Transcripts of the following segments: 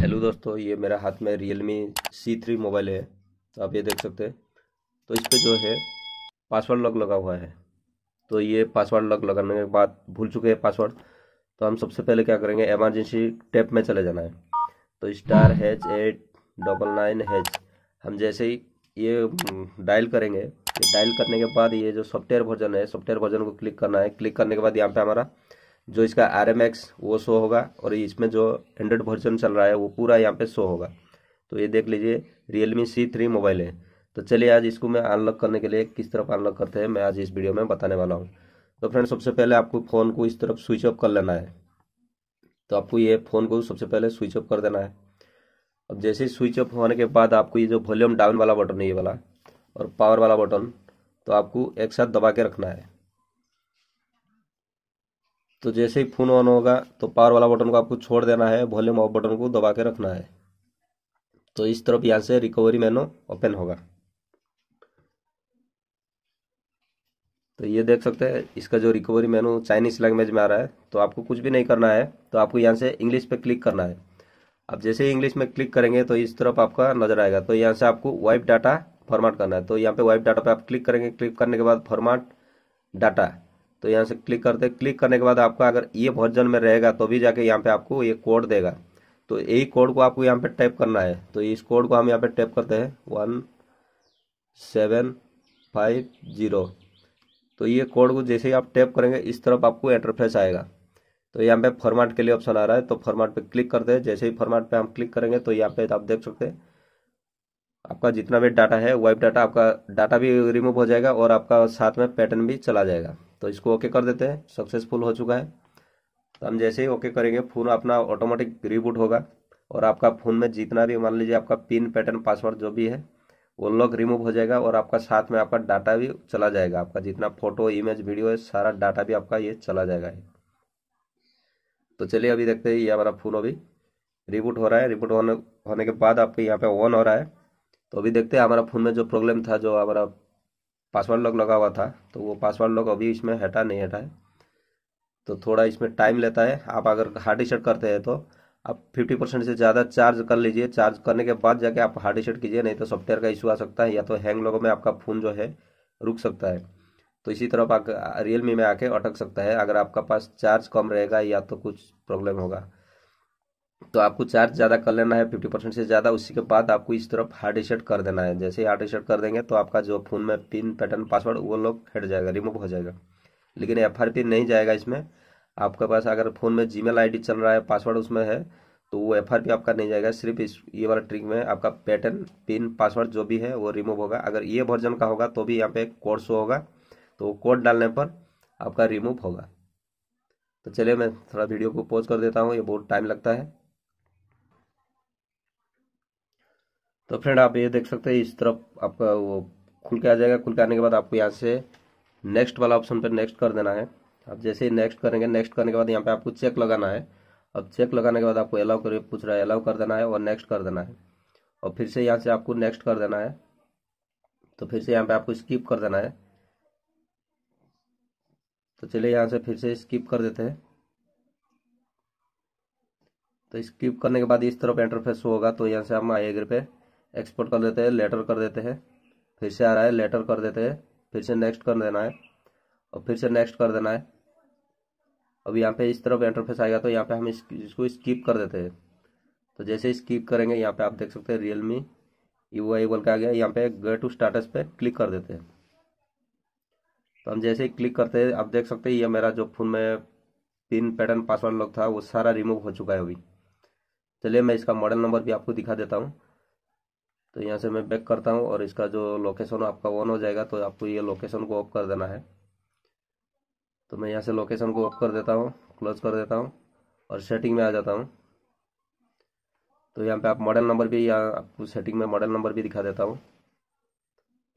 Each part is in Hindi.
हेलो दोस्तों ये मेरा हाथ में Realme C three mobile है तो आप ये देख सकते हैं तो इस पर जो है पासवर्ड लॉक लगा हुआ है तो ये पासवर्ड लॉक लगाने के बाद भूल चुके हैं पासवर्ड तो हम सबसे पहले क्या करेंगे एमरजेंसी टैप में चले जाना है तो star hash eight double nine hash हम जैसे ही ये डायल हम्म, करेंगे डायल करने के बाद ये जो सॉफ्टवेयर वर्जन है सॉफ्टवेयर वर्जन को क्लिक करना है क्लिक करने के बाद यहाँ पर हमारा जो इसका आर वो शो होगा और इसमें जो एंड्रॉयड वर्जन चल रहा है वो पूरा यहाँ पे शो होगा तो ये देख लीजिए रियलमी सी थ्री मोबाइल है तो चलिए आज इसको मैं अनलॉक करने के लिए किस तरफ अनलॉक करते हैं मैं आज इस वीडियो में बताने वाला हूँ तो फ्रेंड सबसे पहले आपको फ़ोन को इस तरफ स्विच ऑफ कर लेना है तो आपको ये फ़ोन को सबसे पहले स्विच ऑफ कर देना है अब जैसे ही स्विच ऑफ होने के बाद आपको ये जो वॉल्यूम डाउन वाला बटन है ये वाला और पावर वाला बटन तो आपको एक साथ दबा के रखना है तो जैसे ही फोन ऑन होगा तो पावर वाला बटन को आपको छोड़ देना है वॉल्यूम ऑफ बटन को दबा के रखना है तो इस तरफ यहाँ से रिकवरी मेनू ओपन होगा तो ये देख सकते हैं इसका जो रिकवरी मेनू चाइनीस लैंग्वेज में आ रहा है तो आपको कुछ भी नहीं करना है तो आपको यहाँ से इंग्लिश पे क्लिक करना है अब जैसे ही इंग्लिश में क्लिक करेंगे तो इस तरफ आपका नजर आएगा तो यहाँ से आपको वाइप डाटा फॉर्मेट करना है तो यहाँ पे वाइप डाटा पे आप क्लिक करेंगे क्लिक करने के बाद फॉर्मेट डाटा तो यहाँ से क्लिक करते क्लिक करने के बाद आपका अगर ये वर्जन में रहेगा तो भी जाके यहाँ पे आपको ये कोड देगा तो यही कोड को आपको यहाँ पे टाइप करना है तो इस कोड को हम यहाँ पे टाइप करते हैं वन सेवन फाइव जीरो तो ये कोड को जैसे ही आप टैप करेंगे इस तरफ आपको इंटरफेस आएगा तो यहाँ पे फॉर्मेट के लिए ऑप्शन आ रहा है तो फॉर्मेट पे क्लिक करते हैं जैसे ही फॉर्मेट पे हम क्लिक करेंगे तो यहाँ पे आप देख सकते हैं आपका जितना भी डाटा है वाइप डाटा आपका डाटा भी रिमूव हो जाएगा और आपका साथ में पैटर्न भी चला जाएगा तो इसको ओके कर देते हैं सक्सेसफुल हो चुका है तो हम जैसे ही ओके करेंगे फ़ोन अपना ऑटोमेटिक रिबूट होगा और आपका फ़ोन में जितना भी मान लीजिए आपका पिन पैटर्न पासवर्ड जो भी है वो लॉक रिमूव हो जाएगा और आपका साथ में आपका डाटा भी चला जाएगा आपका जितना फोटो इमेज वीडियो है सारा डाटा भी आपका ये चला जाएगा तो चलिए अभी देखते हैं ये हमारा फ़ोन अभी रिबूट हो रहा है रिबूट होने होने के बाद आपके यहाँ पे ऑन हो रहा है तो अभी देखते हैं हमारा फ़ोन में जो प्रॉब्लम था जो हमारा पासवर्ड लॉक लगा हुआ था तो वो पासवर्ड लॉक अभी इसमें हटा नहीं हटा है तो थोड़ा इसमें टाइम लेता है आप अगर हार्ड रिसेट करते हैं तो आप फिफ्टी परसेंट से ज़्यादा चार्ज कर लीजिए चार्ज करने के बाद जाके आप हार्ड रिसेट कीजिए नहीं तो सॉफ्टवेयर का इशू आ सकता है या तो हैंग लोगों में आपका फ़ोन जो है रुक सकता है तो इसी तरफ रियल मी में आके अटक सकता है अगर आपका पास चार्ज कम रहेगा या तो कुछ प्रॉब्लम होगा तो आपको चार्ज ज़्यादा कर लेना है फिफ्टी परसेंट से ज़्यादा उसी के बाद आपको इस तरफ हार्ड रिसेट कर देना है जैसे ही हार्ड रिसेट कर देंगे तो आपका जो फोन में पिन पैटर्न पासवर्ड वो लोग हट जाएगा रिमूव हो जाएगा लेकिन एफ आर पी नहीं जाएगा इसमें आपके पास अगर फ़ोन में जी मेल आई डी चल रहा है पासवर्ड उसमें है तो वो एफ आर पी आपका नहीं जाएगा सिर्फ इस ये वाला ट्रिक में आपका पैटर्न पिन पासवर्ड जो भी है वो रिमूव होगा अगर ये वर्जन का होगा तो भी यहाँ पे कोड शो होगा तो कोड डालने पर आपका रिमूव होगा तो चलिए मैं थोड़ा वीडियो को पोज कर देता हूँ ये बहुत टाइम लगता है तो फ्रेंड आप ये देख सकते हैं इस तरफ आपका वो खुल के आ जाएगा खुल के आने के बाद आपको यहाँ से नेक्स्ट वाला ऑप्शन पर नेक्स्ट कर देना है आप जैसे ही नेक्स्ट करेंगे नेक्स्ट करने के बाद यहाँ पे आपको चेक लगाना है अब चेक लगाने के बाद आपको अलाउ कर पूछ रहा है अलाउ कर देना है और नेक्स्ट कर देना है और फिर से यहाँ से आपको नेक्स्ट कर देना है तो फिर से यहाँ पे आपको स्किप कर देना है तो चलिए यहाँ से फिर से स्किप कर देते हैं तो स्किप करने के बाद इस तरफ इंटरफेस होगा तो यहाँ से हम आई पे एक्सपोर्ट कर देते हैं लेटर कर देते हैं फिर से आ रहा है लेटर कर देते हैं फिर से नेक्स्ट कर देना है और फिर से नेक्स्ट कर देना है अब यहाँ पे इस तरफ इंटरफेस आएगा तो यहाँ पे हम इस, इसको स्किप कर देते हैं तो जैसे स्किप करेंगे यहाँ पे आप देख सकते हैं रियल मी यू आई बोल के आ गया यहाँ पे गेट टू स्टाटस पे क्लिक कर देते हैं तो हम जैसे ही क्लिक करते हैं आप देख सकते हैं ये मेरा जो फ़ोन में पिन पैटर्न पासवर्ड लॉक था वो सारा रिमूव हो चुका है अभी चलिए मैं इसका मॉडल नंबर भी आपको दिखा देता हूँ तो यहाँ से मैं बैक करता हूँ और इसका जो लोकेशन आपका ऑन हो जाएगा तो आपको ये लोकेशन को ऑफ कर देना है तो मैं यहाँ से लोकेशन को ऑफ कर देता हूँ क्लोज कर देता हूँ और सेटिंग में आ जाता हूँ तो यहाँ पे आप मॉडल नंबर भी यहाँ आपको सेटिंग में मॉडल नंबर भी दिखा देता हूँ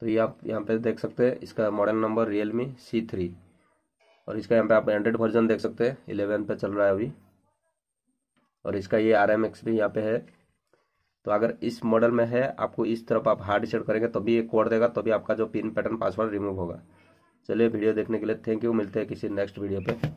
तो ये आप यहाँ पे देख सकते हैं इसका model number Realme C three और इसका यहाँ पे आप एंड्रेड वर्जन देख सकते हैं इलेवन पे चल रहा है अभी और इसका ये आर एम एक्स भी यहाँ पे है तो अगर इस मॉडल में है आपको इस तरफ आप हार्ड रिसेट करेंगे तभी एक कोड देगा तभी आपका जो पिन पैटर्न पासवर्ड रिमूव होगा चलिए वीडियो देखने के लिए थैंक यू मिलते हैं किसी नेक्स्ट वीडियो पर